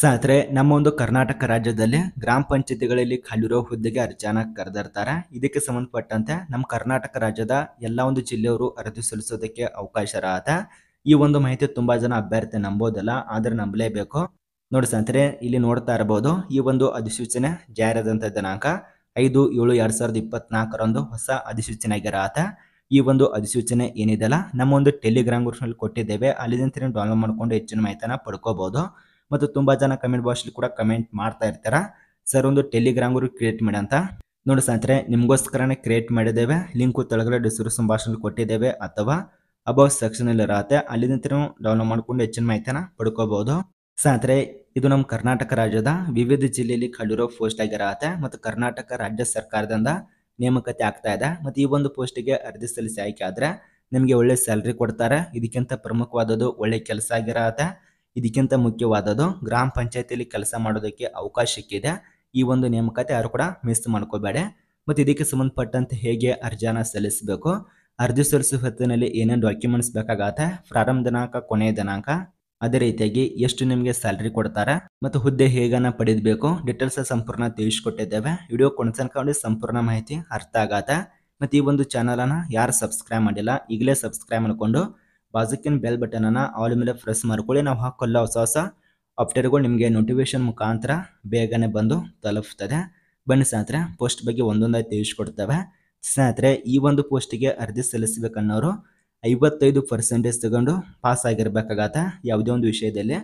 ಸಾತ್ರೆ ನಮ್ಮ ಒಂದು ಕರ್ನಾಟಕ ರಾಜ್ಯದಲ್ಲಿ ಗ್ರಾಮ ಪಂಚಾಯತಿಗಳಲ್ಲಿ ಖಾಲಿರೋ ಹುದ್ದೆಗೆ ಅರ್ಜಿಯನ್ನು ಕರೆದಿರ್ತಾರೆ ಇದಕ್ಕೆ ಸಂಬಂಧಪಟ್ಟಂತೆ ನಮ್ಮ ಕರ್ನಾಟಕ ರಾಜ್ಯದ ಎಲ್ಲ ಒಂದು ಜಿಲ್ಲೆಯವರು ಅರ್ಜಿ ಸಲ್ಲಿಸೋದಕ್ಕೆ ಅವಕಾಶ ಇರತ್ತೆ ಈ ಒಂದು ಮಾಹಿತಿ ತುಂಬಾ ಜನ ಅಭ್ಯರ್ಥಿ ನಂಬೋದಲ್ಲ ಆದ್ರೆ ನಂಬಲೇಬೇಕು ನೋಡಿ ಸಾತ್ರೆ ಇಲ್ಲಿ ನೋಡ್ತಾ ಇರಬಹುದು ಈ ಒಂದು ಅಧಿಸೂಚನೆ ಜಾರಿಯಾದಂತ ದಿನಾಂಕ ಐದು ಏಳು ಎರಡ್ ಸಾವಿರದ ಇಪ್ಪತ್ನಾಲ್ಕರಂದು ಹೊಸ ಅಧಿಸೂಚನೆ ಆಗಿರತ್ತೆ ಈ ಒಂದು ಅಧಿಸೂಚನೆ ಏನಿದೆಲ್ಲ ನಮ್ಮ ಒಂದು ಟೆಲಿಗ್ರಾಮ್ ಗ್ರೂಪ್ನಲ್ಲಿ ಕೊಟ್ಟಿದ್ದೇವೆ ಅಲ್ಲಿಂದ ಡೌನ್ಲೋಡ್ ಮಾಡ್ಕೊಂಡು ಹೆಚ್ಚಿನ ಮಾಹಿತಿನ ಪಡ್ಕೋಬಹುದು ಮತ್ತು ತುಂಬಾ ಜನ ಕಮೆಂಟ್ ಬಾಕ್ಸ್ ಕೂಡ ಕಮೆಂಟ್ ಮಾಡ್ತಾ ಇರ್ತಾರ ಸರ್ ಒಂದು ಟೆಲಿಗ್ರಾಮ್ ಗ್ರೂಪ್ ಕ್ರಿಯೇಟ್ ಮಾಡಿ ಅಂತ ನೋಡಿ ಸ್ನೇಹಿತರೆ ನಿಮಗೋಸ್ಕರನೇ ಕ್ರಿಯೇಟ್ ಮಾಡಿದ್ದೇವೆ ಲಿಂಕ್ ತೆಳಗಡೆ ಡಿಸ್ಕ್ರಿಪ್ಷನ್ ಕೊಟ್ಟಿದ್ದೇವೆ ಅಥವಾ ಸೆಕ್ಷನ್ ಅಲ್ಲಿ ಇರತ್ತೆ ಅಲ್ಲಿಂದ ನೀವು ಡೌನ್ಲೋಡ್ ಮಾಡ್ಕೊಂಡು ಹೆಚ್ಚಿನ ಮಾಹಿತಿನ ಪಡ್ಕೋಬಹುದು ಸ್ನೇಹಿತರೆ ಇದು ನಮ್ಮ ಕರ್ನಾಟಕ ರಾಜ್ಯದ ವಿವಿಧ ಜಿಲ್ಲೆಯಲ್ಲಿ ಕಂಡಿರೋ ಪೋಸ್ಟ್ ಆಗಿರತ್ತೆ ಮತ್ತು ಕರ್ನಾಟಕ ರಾಜ್ಯ ಸರ್ಕಾರದಿಂದ ನೇಮಕತೆ ಆಗ್ತಾ ಇದೆ ಮತ್ತು ಈ ಒಂದು ಗೆ ಅರ್ಜಿ ಸಲ್ಲಿಸಿ ಆಯ್ಕೆ ಆದರೆ ನಿಮಗೆ ಒಳ್ಳೆ ಸ್ಯಾಲ್ರಿ ಕೊಡ್ತಾರೆ ಇದಕ್ಕಿಂತ ಪ್ರಮುಖವಾದದ್ದು ಒಳ್ಳೆ ಕೆಲಸ ಆಗಿರತ್ತೆ ಇದಕ್ಕಿಂತ ಮುಖ್ಯವಾದದ್ದು ಗ್ರಾಮ ಪಂಚಾಯತಿಯಲ್ಲಿ ಕೆಲಸ ಮಾಡೋದಕ್ಕೆ ಅವಕಾಶಕ್ಕಿದೆ ಈ ಒಂದು ನೇಮಕಾತಿ ಯಾರು ಕೂಡ ಮಿಸ್ ಮಾಡ್ಕೋಬೇಡ ಮತ್ತು ಇದಕ್ಕೆ ಸಂಬಂಧಪಟ್ಟಂತೆ ಹೇಗೆ ಅರ್ಜಿಯನ್ನು ಸಲ್ಲಿಸಬೇಕು ಅರ್ಜಿ ಸಲ್ಲಿಸುವ ಹೊತ್ತಿನಲ್ಲಿ ಏನೇನು ಡಾಕ್ಯುಮೆಂಟ್ಸ್ ಬೇಕಾಗತ್ತೆ ಪ್ರಾರಂಭ ದಿನಾಂಕ ಕೊನೆಯ ದಿನಾಂಕ ಅದೇ ರೀತಿಯಾಗಿ ಎಷ್ಟು ನಿಮಗೆ ಸ್ಯಾಲ್ರಿ ಕೊಡ್ತಾರೆ ಮತ್ತು ಹುದ್ದೆ ಹೇಗನ್ನ ಪಡೆದಬೇಕು ಡೀಟೇಲ್ಸ್ ಸಂಪೂರ್ಣ ತಿಳಿಸ್ಕೊಟ್ಟಿದ್ದೇವೆ ವಿಡಿಯೋ ಕೊನೆಸನ್ಕೊಂಡು ಸಂಪೂರ್ಣ ಮಾಹಿತಿ ಅರ್ಥ ಆಗತ್ತೆ ಮತ್ತು ಈ ಒಂದು ಚಾನಲನ್ನು ಯಾರು ಸಬ್ಸ್ಕ್ರೈಬ್ ಮಾಡಿಲ್ಲ ಈಗಲೇ ಸಬ್ಸ್ಕ್ರೈಬ್ ಮಾಡಿಕೊಂಡು ಬಾಜಕ್ಕಿನ ಬೆಲ್ ಬಟನನ್ನು ಆಲ್ ಮೇಲೆ ಪ್ರೆಸ್ ಮಾಡ್ಕೊಳ್ಳಿ ನಾವು ಹಾಕೊಲ್ಲ ಹೊಸ ಹೊಸ ಅಪ್ಡೇಟ್ಗಳು ನಿಮಗೆ ನೋಟಿಫಿಕೇಶನ್ ಮುಖಾಂತರ ಬೇಗನೆ ಬಂದು ತಲುಪ್ತದೆ ಬನ್ನಿ ಸ್ನೇಹಿತರೆ ಪೋಸ್ಟ್ ಬಗ್ಗೆ ಒಂದೊಂದಾಗಿ ತಿಳಿಸ್ಕೊಡ್ತವೆ ಸ್ನೇಹಿತರೆ ಈ ಒಂದು ಪೋಸ್ಟಿಗೆ ಅರ್ಜಿ ಸಲ್ಲಿಸಬೇಕನ್ನೋರು ಐವತ್ತೈದು ಪರ್ಸೆಂಟೇಜ್ ತಗೊಂಡು ಪಾಸ್ ಆಗಿರಬೇಕಾಗತ್ತೆ ಯಾವುದೇ ಒಂದು ವಿಷಯದಲ್ಲಿ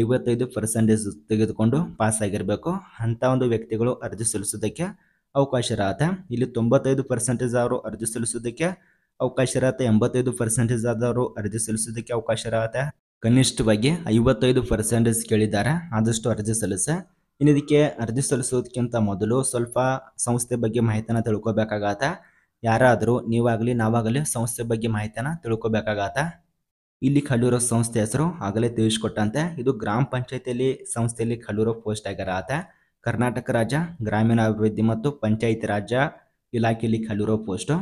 ಐವತ್ತೈದು ಪರ್ಸೆಂಟೇಜ್ ತೆಗೆದುಕೊಂಡು ಪಾಸ್ ಆಗಿರಬೇಕು ಅಂಥ ಒಂದು ವ್ಯಕ್ತಿಗಳು ಅರ್ಜಿ ಸಲ್ಲಿಸೋದಕ್ಕೆ ಅವಕಾಶ ಇರತ್ತೆ ಇಲ್ಲಿ ತೊಂಬತ್ತೈದು ಪರ್ಸೆಂಟೇಜ್ ಅವರು ಅರ್ಜಿ ಸಲ್ಲಿಸೋದಕ್ಕೆ ಅವಕಾಶ ಇರತ್ತೆ ಎಂಬತ್ತೈದು ಪರ್ಸೆಂಟೇಜ್ ಆದವರು ಅರ್ಜಿ ಸಲ್ಲಿಸೋದಕ್ಕೆ ಅವಕಾಶ ಇರತ್ತೆ ಕನಿಷ್ಠವಾಗಿ ಐವತ್ತೈದು ಪರ್ಸೆಂಟೇಜ್ ಕೇಳಿದ್ದಾರೆ ಆದಷ್ಟು ಅರ್ಜಿ ಸಲ್ಲಿಸೆ ಇನ್ನು ಇದಕ್ಕೆ ಅರ್ಜಿ ಸಲ್ಲಿಸೋದಕ್ಕಿಂತ ಮೊದಲು ಸ್ವಲ್ಪ ಸಂಸ್ಥೆ ಬಗ್ಗೆ ಮಾಹಿತಿನ ತಿಳ್ಕೊಬೇಕಾಗತ್ತ ಯಾರಾದರೂ ನೀವಾಗಲಿ ನಾವಾಗಲಿ ಸಂಸ್ಥೆ ಬಗ್ಗೆ ಮಾಹಿತಿಯನ್ನ ತಿಳ್ಕೊಬೇಕಾಗತ್ತ ಇಲ್ಲಿ ಕಲ್ಲೂರು ಸಂಸ್ಥೆ ಹೆಸರು ಆಗಲೇ ತಿಳಿಸ್ಕೊಟ್ಟಂತೆ ಇದು ಗ್ರಾಮ ಪಂಚಾಯತಿಯಲ್ಲಿ ಸಂಸ್ಥೆಯಲ್ಲಿ ಕಲ್ಲೂರು ಪೋಸ್ಟ್ ಆಗಿರತ್ತೆ ಕರ್ನಾಟಕ ರಾಜ್ಯ ಗ್ರಾಮೀಣಾಭಿವೃದ್ಧಿ ಮತ್ತು ಪಂಚಾಯತ್ ರಾಜ್ಯ ಇಲಾಖೆಯಲ್ಲಿ ಕಲ್ಲೂರು ಪೋಸ್ಟು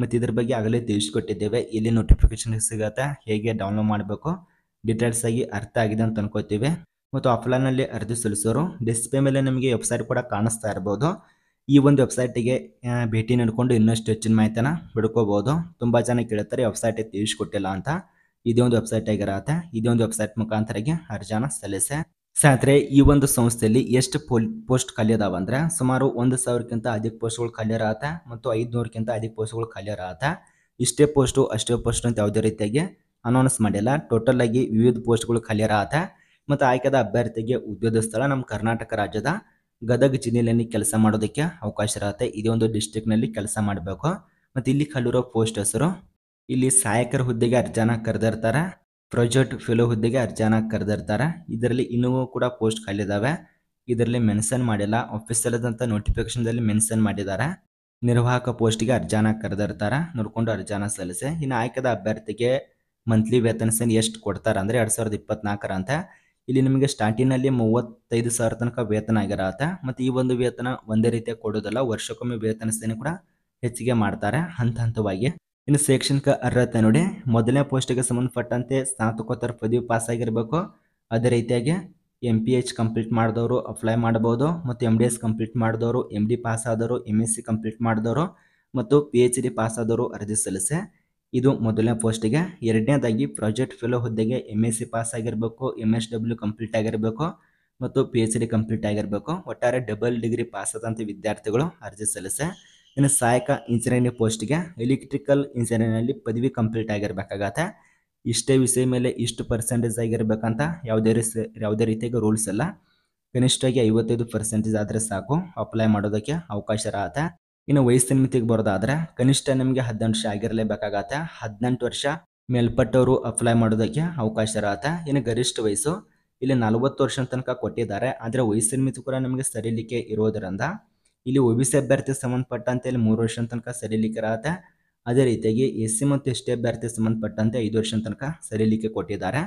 ಮತ್ತು ಇದ್ರ ಬಗ್ಗೆ ಆಗಲೇ ತಿಳಿಸ್ಕೊಟ್ಟಿದ್ದೇವೆ ಇಲ್ಲಿ ನೋಟಿಫಿಕೇಶನ್ ಸಿಗುತ್ತೆ ಹೇಗೆ ಡೌನ್ಲೋಡ್ ಮಾಡಬೇಕು ಡೀಟೇಲ್ಸ್ ಆಗಿ ಅರ್ಥ ಆಗಿದೆ ಅಂತ ಅನ್ಕೋತೀವಿ ಮತ್ತು ಆಫ್ಲೈನಲ್ಲಿ ಅರ್ಜಿ ಸಲ್ಲಿಸೋರು ಡಿಸ್ಪ್ಲೇ ಮೇಲೆ ನಮಗೆ ವೆಬ್ಸೈಟ್ ಕೂಡ ಕಾಣಿಸ್ತಾ ಇರ್ಬೋದು ಈ ಒಂದು ವೆಬ್ಸೈಟಿಗೆ ಭೇಟಿ ನೋಡಿಕೊಂಡು ಇನ್ನಷ್ಟು ಹೆಚ್ಚಿನ ಮಾಹಿತಿನ ಹುಡ್ಕೋಬೋದು ತುಂಬ ಜನ ಕೇಳುತ್ತಾರೆ ವೆಬ್ಸೈಟ್ ತಿಳಿಸ್ಕೊಟ್ಟಿಲ್ಲ ಅಂತ ಇದೊಂದು ವೆಬ್ಸೈಟ್ ಆಗಿರತ್ತೆ ಇದೊಂದು ವೆಬ್ಸೈಟ್ ಮುಖಾಂತರಿಗೆ ಅರ್ಜಿನ ಸಲ್ಲಿಸೆ ಸ್ನೇಹಿತರೆ ಈ ಒಂದು ಸಂಸ್ಥೆಯಲ್ಲಿ ಎಷ್ಟು ಪೋಲ್ ಪೋಸ್ಟ್ ಕಲಿಯದಾವ ಅಂದ್ರೆ ಸುಮಾರು ಒಂದು ಸಾವಿರಕ್ಕಿಂತ ಅಧಿಕ ಪೋಸ್ಟ್ಗಳು ಖಾಲಿ ಆತ ಮತ್ತು ಐದುನೂರಕ್ಕಿಂತ ಅಧಿಕ ಪೋಸ್ಟ್ಗಳು ಖಾಲಿ ಆತ ಇಷ್ಟೇ ಪೋಸ್ಟು ಅಷ್ಟೇ ಪೋಸ್ಟ್ ಅಂತ ಯಾವುದೇ ರೀತಿಯಾಗಿ ಅನೌನ್ಸ್ ಮಾಡಿಲ್ಲ ಟೋಟಲ್ ಆಗಿ ವಿವಿಧ ಪೋಸ್ಟ್ಗಳು ಖಾಲಿ ಆತ ಮತ್ತು ಆಯ್ಕೆದ ಅಭ್ಯರ್ಥಿಗೆ ಉದ್ಯೋಗ ಸ್ಥಳ ನಮ್ಮ ಕರ್ನಾಟಕ ರಾಜ್ಯದ ಗದಗ ಜಿಲ್ಲೆಯಲ್ಲಿ ಕೆಲಸ ಮಾಡೋದಕ್ಕೆ ಅವಕಾಶ ಇರತ್ತೆ ಇದೇ ಒಂದು ಡಿಸ್ಟಿಕ್ನಲ್ಲಿ ಕೆಲಸ ಮಾಡಬೇಕು ಮತ್ತು ಇಲ್ಲಿ ಖಾಲಿರೋ ಪೋಸ್ಟ್ ಹೆಸರು ಇಲ್ಲಿ ಸಹಾಯಕರ ಹುದ್ದೆಗೆ ಅರ್ಜನ ಕರೆದಿರ್ತಾರೆ ಪ್ರೊಜೆಕ್ಟ್ ಫೆಲೋ ಹುದ್ದೆಗೆ ಅರ್ಜಿಯನ್ನು ಕರೆದಿರ್ತಾರೆ ಇದರಲ್ಲಿ ಇನ್ನೂ ಕೂಡ ಪೋಸ್ಟ್ ಖಾಲಿ ಇದ್ದಾವೆ ಇದರಲ್ಲಿ ಮೆನ್ಷನ್ ಮಾಡಿಲ್ಲ ನೋಟಿಫಿಕೇಶನ್ ದಲ್ಲಿ ಮೆನ್ಷನ್ ಮಾಡಿದ್ದಾರೆ ನಿರ್ವಾಹಕ ಗೆ ಅರ್ಜಾನ ಕರೆದಿರ್ತಾರೆ ನೋಡಿಕೊಂಡು ಅರ್ಜಾನ ಸಲ್ಲಿಸಿ ಇನ್ನು ಆಯ್ಕೆದ ಅಭ್ಯರ್ಥಿಗೆ ಮಂತ್ಲಿ ವೇತನ ಸೇನೆ ಎಷ್ಟು ಕೊಡ್ತಾರೆ ಅಂದ್ರೆ ಎರಡ್ ಸಾವಿರದ ಇಪ್ಪತ್ನಾಲ್ಕರ ಅಂತ ಇಲ್ಲಿ ನಿಮಗೆ ನಲ್ಲಿ ಮೂವತ್ತೈದು ಸಾವಿರ ತನಕ ವೇತನ ಆಗಿರತ್ತೆ ಮತ್ತೆ ಈ ಒಂದು ವೇತನ ಒಂದೇ ರೀತಿಯಾಗಿ ಕೊಡೋದಲ್ಲ ವರ್ಷಕ್ಕೊಮ್ಮೆ ವೇತನ ಸೇನೆ ಕೂಡ ಹೆಚ್ಚಿಗೆ ಮಾಡ್ತಾರೆ ಹಂತ ಹಂತವಾಗಿ ಇನ್ನು ಶೈಕ್ಷಣಿಕ ಅರ್ಹತೆ ನೋಡಿ ಮೊದಲನೇ ಪೋಸ್ಟಿಗೆ ಸಂಬಂಧಪಟ್ಟಂತೆ ಸ್ನಾತಕೋತ್ತರ ಪದವಿ ಪಾಸ್ ಆಗಿರಬೇಕು ಅದೇ ರೀತಿಯಾಗಿ ಎಮ್ ಪಿ ಎಚ್ ಕಂಪ್ಲೀಟ್ ಮಾಡಿದವರು ಅಪ್ಲೈ ಮಾಡ್ಬೋದು ಮತ್ತು ಎಮ್ ಡಿ ಎಸ್ ಕಂಪ್ಲೀಟ್ ಮಾಡಿದವರು ಎಮ್ ಡಿ ಪಾಸ್ ಆದವರು ಎಮ್ ಎಸ್ ಸಿ ಕಂಪ್ಲೀಟ್ ಮಾಡಿದವರು ಮತ್ತು ಪಿ ಎಚ್ ಡಿ ಪಾಸ್ ಆದವರು ಅರ್ಜಿ ಸಲ್ಲಿಸೆ ಇದು ಮೊದಲನೇ ಪೋಸ್ಟಿಗೆ ಎರಡನೇದಾಗಿ ಪ್ರಾಜೆಕ್ಟ್ ಫೆಲೋ ಹುದ್ದೆಗೆ ಎಮ್ ಎಸ್ ಸಿ ಪಾಸ್ ಆಗಿರಬೇಕು ಎಮ್ ಎಸ್ ಡಬ್ಲ್ಯೂ ಕಂಪ್ಲೀಟ್ ಆಗಿರಬೇಕು ಮತ್ತು ಪಿ ಎಚ್ ಡಿ ಕಂಪ್ಲೀಟ್ ಆಗಿರಬೇಕು ಒಟ್ಟಾರೆ ಡಬಲ್ ಡಿಗ್ರಿ ಪಾಸ್ ಆದಂಥ ವಿದ್ಯಾರ್ಥಿಗಳು ಅರ್ಜಿ ಸಲ್ಲಿಸೆ ಇನ್ನು ಸಹಾಯಕ ಇಂಜಿನಿಯರಿಂಗ್ ಪೋಸ್ಟ್ಗೆ ಎಲೆಕ್ಟ್ರಿಕಲ್ ಇಂಜಿನಿಯರಿಂಗಲ್ಲಿ ಪದವಿ ಕಂಪ್ಲೀಟ್ ಆಗಿರಬೇಕಾಗತ್ತೆ ಇಷ್ಟೇ ವಿಷಯ ಮೇಲೆ ಇಷ್ಟು ಪರ್ಸೆಂಟೇಜ್ ಆಗಿರ್ಬೇಕಂತ ಯಾವುದೇ ರೀ ಯಾವುದೇ ರೀತಿಯಾಗಿ ರೂಲ್ಸ್ ಇಲ್ಲ ಕನಿಷ್ಠವಾಗಿ ಐವತ್ತೈದು ಪರ್ಸೆಂಟೇಜ್ ಆದರೆ ಸಾಕು ಅಪ್ಲೈ ಮಾಡೋದಕ್ಕೆ ಅವಕಾಶ ಇರತ್ತೆ ಇನ್ನು ವಯಸ್ಸಿನ ಮಿತಿಗೆ ಬರೋದಾದರೆ ಕನಿಷ್ಠ ನಿಮಗೆ ಹದಿನೆಂಟು ವರ್ಷ ಆಗಿರಲೇಬೇಕಾಗತ್ತೆ ಹದಿನೆಂಟು ವರ್ಷ ಮೇಲ್ಪಟ್ಟವರು ಅಪ್ಲೈ ಮಾಡೋದಕ್ಕೆ ಅವಕಾಶ ಇರತ್ತೆ ಇನ್ನು ಗರಿಷ್ಠ ವಯಸ್ಸು ಇಲ್ಲಿ ನಲವತ್ತು ವರ್ಷ ತನಕ ಕೊಟ್ಟಿದ್ದಾರೆ ಆದರೆ ವಯಸ್ಸಿನ ಮಿತಿ ಕೂಡ ನಮಗೆ ಸರಿಲಿಕ್ಕೆ ಇರೋದರಿಂದ ಇಲ್ಲಿ ಒ ಬಿ ಸಿ ಅಭ್ಯರ್ಥಿಗೆ ಸಂಬಂಧಪಟ್ಟಂತೆ ಇಲ್ಲಿ ಮೂರು ವರ್ಷ ತನಕ ಸರಿಲಿಕ್ಕಿರತ್ತೆ ಅದೇ ರೀತಿಯಾಗಿ ಎಸ್ ಸಿ ಮತ್ತು ಎಸ್ ಟಿ ಅಭ್ಯರ್ಥಿಗೆ ಸಂಬಂಧಪಟ್ಟಂತೆ ಐದು ವರ್ಷ ತನಕ ಸರಿಲಿಕ್ಕೆ ಕೊಟ್ಟಿದ್ದಾರೆ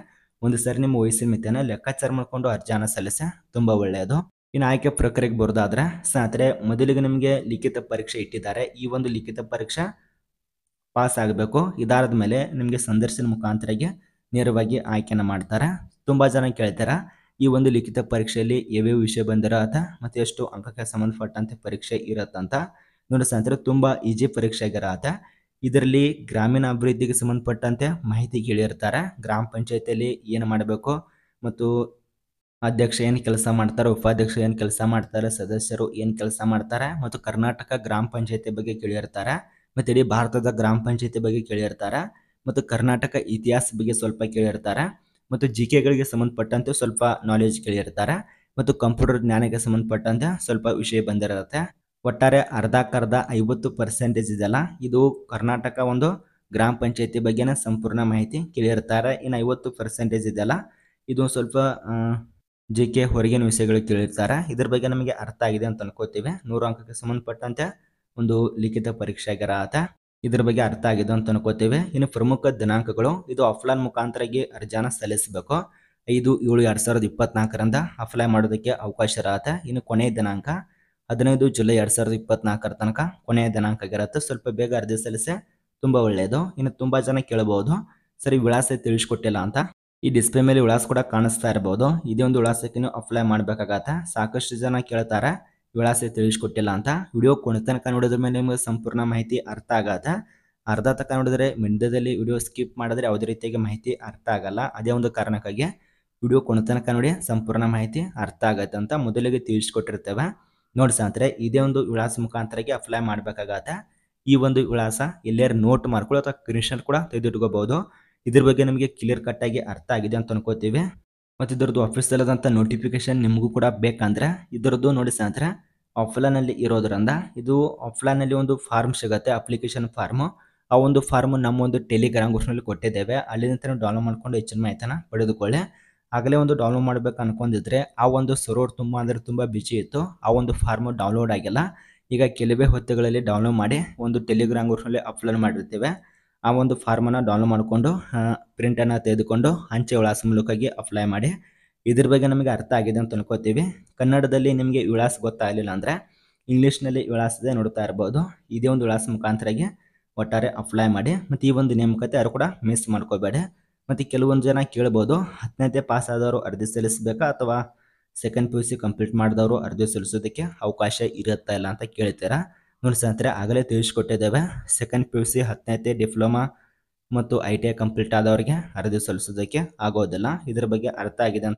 ಒಂದು ಸರಿ ನಿಮ್ಮ ವಯಸ್ಸಿನ ಮಿತಿಯನ್ನು ಲೆಕ್ಕಾಚಾರ ಮಾಡಿಕೊಂಡು ಅರ್ಜಿಯನ್ನು ಸಲ್ಲಿಸಿ ತುಂಬ ಒಳ್ಳೆಯದು ಇನ್ನು ಆಯ್ಕೆ ಪ್ರಕ್ರಿಯೆಗೆ ಬರೋದಾದ್ರೆ ಸ್ನೇಹಿತರೆ ಮೊದಲಿಗೆ ನಿಮಗೆ ಲಿಖಿತ ಪರೀಕ್ಷೆ ಇಟ್ಟಿದ್ದಾರೆ ಈ ಒಂದು ಲಿಖಿತ ಪರೀಕ್ಷೆ ಪಾಸ್ ಆಗಬೇಕು ಇದಾದ ಮೇಲೆ ನಿಮಗೆ ಸಂದರ್ಶನ ಮುಖಾಂತರಗೆ ನೇರವಾಗಿ ಆಯ್ಕೆಯನ್ನು ಮಾಡ್ತಾರೆ ತುಂಬ ಜನ ಕೇಳ್ತಾರೆ ಈ ಒಂದು ಲಿಖಿತ ಪರೀಕ್ಷೆಯಲ್ಲಿ ಯಾವ್ಯಾವ ವಿಷಯ ಅಂತ ಮತ್ತೆ ಎಷ್ಟು ಅಂಕಕ್ಕೆ ಸಂಬಂಧಪಟ್ಟಂತೆ ಪರೀಕ್ಷೆ ಇರತ್ತಂತ ನೋಡಿ ನಂತರ ತುಂಬಾ ಈಜಿ ಪರೀಕ್ಷೆ ಆಗಿರತ್ತ ಇದರಲ್ಲಿ ಗ್ರಾಮೀಣ ಅಭಿವೃದ್ಧಿಗೆ ಸಂಬಂಧಪಟ್ಟಂತೆ ಮಾಹಿತಿ ಕೇಳಿರ್ತಾರೆ ಗ್ರಾಮ ಪಂಚಾಯತಿಯಲ್ಲಿ ಏನು ಮಾಡಬೇಕು ಮತ್ತು ಅಧ್ಯಕ್ಷ ಏನು ಕೆಲಸ ಮಾಡ್ತಾರೆ ಉಪಾಧ್ಯಕ್ಷ ಏನು ಕೆಲಸ ಮಾಡ್ತಾರೆ ಸದಸ್ಯರು ಏನು ಕೆಲಸ ಮಾಡ್ತಾರೆ ಮತ್ತು ಕರ್ನಾಟಕ ಗ್ರಾಮ ಪಂಚಾಯತಿ ಬಗ್ಗೆ ಕೇಳಿರ್ತಾರೆ ಮತ್ತು ಇಡೀ ಭಾರತದ ಗ್ರಾಮ ಪಂಚಾಯತಿ ಬಗ್ಗೆ ಕೇಳಿರ್ತಾರೆ ಮತ್ತು ಕರ್ನಾಟಕ ಇತಿಹಾಸ ಬಗ್ಗೆ ಸ್ವಲ್ಪ ಕೇಳಿರ್ತಾರೆ ಮತ್ತು ಜಿ ಕೆಗಳಿಗೆ ಸಂಬಂಧಪಟ್ಟಂತೆ ಸ್ವಲ್ಪ ನಾಲೆಜ್ ಕೇಳಿರ್ತಾರೆ ಮತ್ತು ಕಂಪ್ಯೂಟರ್ ಜ್ಞಾನಕ್ಕೆ ಸಂಬಂಧಪಟ್ಟಂತೆ ಸ್ವಲ್ಪ ವಿಷಯ ಬಂದಿರುತ್ತೆ ಒಟ್ಟಾರೆ ಅರ್ಧಕ್ಕರ್ಧ ಐವತ್ತು ಪರ್ಸೆಂಟೇಜ್ ಇದೆಲ್ಲ ಇದು ಕರ್ನಾಟಕ ಒಂದು ಗ್ರಾಮ ಪಂಚಾಯತಿ ಬಗ್ಗೆನ ಸಂಪೂರ್ಣ ಮಾಹಿತಿ ಕೇಳಿರ್ತಾರೆ ಇನ್ನು ಐವತ್ತು ಪರ್ಸೆಂಟೇಜ್ ಇದೆಲ್ಲ ಇದು ಸ್ವಲ್ಪ ಜಿ ಕೆ ಹೊರಗಿನ ವಿಷಯಗಳು ಕೇಳಿರ್ತಾರೆ ಇದ್ರ ಬಗ್ಗೆ ನಮಗೆ ಅರ್ಥ ಆಗಿದೆ ಅಂತ ಅನ್ಕೋತೀವಿ ನೂರು ಅಂಕಕ್ಕೆ ಸಂಬಂಧಪಟ್ಟಂತೆ ಒಂದು ಲಿಖಿತ ಪರೀಕ್ಷೆ ಆಗಿರತ್ತೆ ಇದ್ರ ಬಗ್ಗೆ ಅರ್ಥ ಆಗಿದೆ ಅಂತ ಅನ್ಕೋತೇವೆ ಇನ್ನು ಪ್ರಮುಖ ದಿನಾಂಕಗಳು ಇದು ಆಫ್ಲೈನ್ ಈ ಅರ್ಜಿನ ಸಲ್ಲಿಸಬೇಕು ಐದು ಏಳು ಎರಡ್ ಸಾವಿರದ ಇಪ್ಪತ್ನಾಲ್ಕರಿಂದ ಅಪ್ಲೈ ಮಾಡೋದಕ್ಕೆ ಅವಕಾಶ ಇರತ್ತೆ ಇನ್ನು ಕೊನೆಯ ದಿನಾಂಕ ಹದಿನೈದು ಜುಲೈ ಎರಡ್ ಸಾವಿರದ ಇಪ್ಪತ್ನಾಲ್ಕರ ತನಕ ಕೊನೆಯ ದಿನಾಂಕ ಆಗಿರತ್ತೆ ಸ್ವಲ್ಪ ಬೇಗ ಅರ್ಜಿ ಸಲ್ಲಿಸಿ ತುಂಬಾ ಒಳ್ಳೆಯದು ಇನ್ನು ತುಂಬಾ ಜನ ಕೇಳಬಹುದು ಸರಿ ವಿಳಾಸ ತಿಳಿಸ್ಕೊಟ್ಟಿಲ್ಲ ಅಂತ ಈ ಡಿಸ್ಪ್ಲೇ ಮೇಲೆ ವಿಳಾಸ ಕೂಡ ಕಾಣಿಸ್ತಾ ಇರಬಹುದು ಇದೇ ಒಂದು ವಿಳಾಸಕ್ಕೆ ಅಪ್ಲೈ ಮಾಡಬೇಕಾಗತ್ತೆ ಸಾಕಷ್ಟು ಜನ ಕೇಳ್ತಾರೆ ವಿಳಾಸ ತಿಳಿಸ್ಕೊಟ್ಟಿಲ್ಲ ಅಂತ ವಿಡಿಯೋ ಕೊನೆ ತನಕ ನೋಡಿದ್ರ ಮೇಲೆ ನಿಮಗೆ ಸಂಪೂರ್ಣ ಮಾಹಿತಿ ಅರ್ಥ ಆಗದ ಅರ್ಧ ತನಕ ನೋಡಿದ್ರೆ ಮಂಡ್ಯದಲ್ಲಿ ವಿಡಿಯೋ ಸ್ಕಿಪ್ ಮಾಡಿದ್ರೆ ಯಾವುದೇ ರೀತಿಯಾಗಿ ಮಾಹಿತಿ ಅರ್ಥ ಆಗಲ್ಲ ಅದೇ ಒಂದು ಕಾರಣಕ್ಕಾಗಿ ವಿಡಿಯೋ ಕೊನೆ ತನಕ ನೋಡಿ ಸಂಪೂರ್ಣ ಮಾಹಿತಿ ಅರ್ಥ ಆಗತ್ತೆ ಅಂತ ಮೊದಲಿಗೆ ತಿಳಿಸ್ಕೊಟ್ಟಿರ್ತೇವೆ ನೋಡಿ ಸ್ನೇಹಿತರೆ ಇದೇ ಒಂದು ವಿಳಾಸ ಮುಖಾಂತರಕ್ಕೆ ಅಪ್ಲೈ ಮಾಡಬೇಕಾಗತ್ತೆ ಈ ಒಂದು ವಿಳಾಸ ಎಲ್ಲರ ನೋಟ್ ಮಾಡ್ಕೊಳ್ಳೋ ಅಥವಾ ಕ್ರಿಶನ್ ಕೂಡ ತೆಗೆದಿಟ್ಕೋಬಹುದು ಇದ್ರ ಬಗ್ಗೆ ನಮಗೆ ಕ್ಲಿಯರ್ ಕಟ್ ಆಗಿ ಅರ್ಥ ಆಗಿದೆ ಅಂತ ಅನ್ಕೋತೀವಿ ಮತ್ತು ಇದರದ್ದು ಆದಂಥ ನೋಟಿಫಿಕೇಶನ್ ನಿಮಗೂ ಕೂಡ ಬೇಕಂದ್ರೆ ಇದರದ್ದು ನೋಡಿ ಸ್ನೇಹಿತರೆ ಆಫ್ಲೈನಲ್ಲಿ ಇರೋದ್ರಿಂದ ಇದು ಆಫ್ಲೈನಲ್ಲಿ ಒಂದು ಫಾರ್ಮ್ ಸಿಗುತ್ತೆ ಅಪ್ಲಿಕೇಶನ್ ಫಾರ್ಮು ಆ ಒಂದು ಫಾರ್ಮ್ ನಮ್ಮ ಒಂದು ಟೆಲಿಗ್ರಾಮ್ ಗೋಷ್ಠಿನಲ್ಲಿ ಕೊಟ್ಟಿದ್ದೇವೆ ಅಲ್ಲಿಂದ ಡೌನ್ಲೋಡ್ ಮಾಡ್ಕೊಂಡು ಹೆಚ್ಚಿನ ಮಾಹಿತಿನ ಪಡೆದುಕೊಳ್ಳಿ ಆಗಲೇ ಒಂದು ಡೌನ್ಲೋಡ್ ಮಾಡಬೇಕು ಅನ್ಕೊಂಡಿದ್ರೆ ಆ ಒಂದು ಸರ್ವರ್ ತುಂಬ ಅಂದರೆ ತುಂಬ ಬಿಜಿ ಇತ್ತು ಆ ಒಂದು ಫಾರ್ಮ್ ಡೌನ್ಲೋಡ್ ಆಗಿಲ್ಲ ಈಗ ಕೆಲವೇ ಹೊತ್ತುಗಳಲ್ಲಿ ಡೌನ್ಲೋಡ್ ಮಾಡಿ ಒಂದು ಟೆಲಿಗ್ರಾಮ್ ಗೋಷ್ಠಿನಲ್ಲಿ ಅಪ್ಲೋಡ್ ಮಾಡಿರ್ತೇವೆ ಆ ಒಂದು ಫಾರ್ಮನ್ನು ಡೌನ್ಲೋಡ್ ಮಾಡಿಕೊಂಡು ಪ್ರಿಂಟನ್ನು ತೆಗೆದುಕೊಂಡು ಅಂಚೆ ವಿಳಾಸ ಮೂಲಕವಾಗಿ ಅಪ್ಲೈ ಮಾಡಿ ಇದ್ರ ಬಗ್ಗೆ ನಮಗೆ ಅರ್ಥ ಆಗಿದೆ ಅಂತ ಅನ್ಕೋತೀವಿ ಕನ್ನಡದಲ್ಲಿ ನಿಮಗೆ ವಿಳಾಸ ಗೊತ್ತಾಗಲಿಲ್ಲ ಅಂದರೆ ಇಂಗ್ಲೀಷ್ನಲ್ಲಿ ವಿಳಾಸದೇ ನೋಡ್ತಾ ಇರ್ಬೋದು ಇದೇ ಒಂದು ವಿಳಾಸ ಮುಖಾಂತರಾಗಿ ಒಟ್ಟಾರೆ ಅಪ್ಲೈ ಮಾಡಿ ಮತ್ತು ಈ ಒಂದು ನೇಮಕತೆ ಯಾರು ಕೂಡ ಮಿಸ್ ಮಾಡ್ಕೋಬೇಡಿ ಮತ್ತು ಕೆಲವೊಂದು ಜನ ಕೇಳ್ಬೋದು ಹತ್ತನೇತೆ ಪಾಸ್ ಆದವರು ಅರ್ಜಿ ಸಲ್ಲಿಸಬೇಕಾ ಅಥವಾ second P U C complete ಮಾಡಿದವರು ಅರ್ಜಿ ಸಲ್ಲಿಸೋದಕ್ಕೆ ಅವಕಾಶ ಇರುತ್ತಾ ಇಲ್ಲ ಅಂತ ಕೇಳ್ತೀರಾ ನೋಡಿ ಸ್ನೇಹಿತರೆ ಆಗಲೇ ತಿಳಿಸ್ಕೊಟ್ಟಿದ್ದೇವೆ ಸೆಕೆಂಡ್ ಪಿ ಯು ಸಿ ಹತ್ತನೇ ಡಿಪ್ಲೊಮಾ ಮತ್ತು ಐ ಟಿ ಐ ಕಂಪ್ಲೀಟ್ ಆದವರಿಗೆ ಅರ್ಜಿ ಸಲ್ಲಿಸೋದಕ್ಕೆ ಆಗೋದಿಲ್ಲ ಇದ್ರ ಬಗ್ಗೆ ಅರ್ಥ ಆಗಿದೆ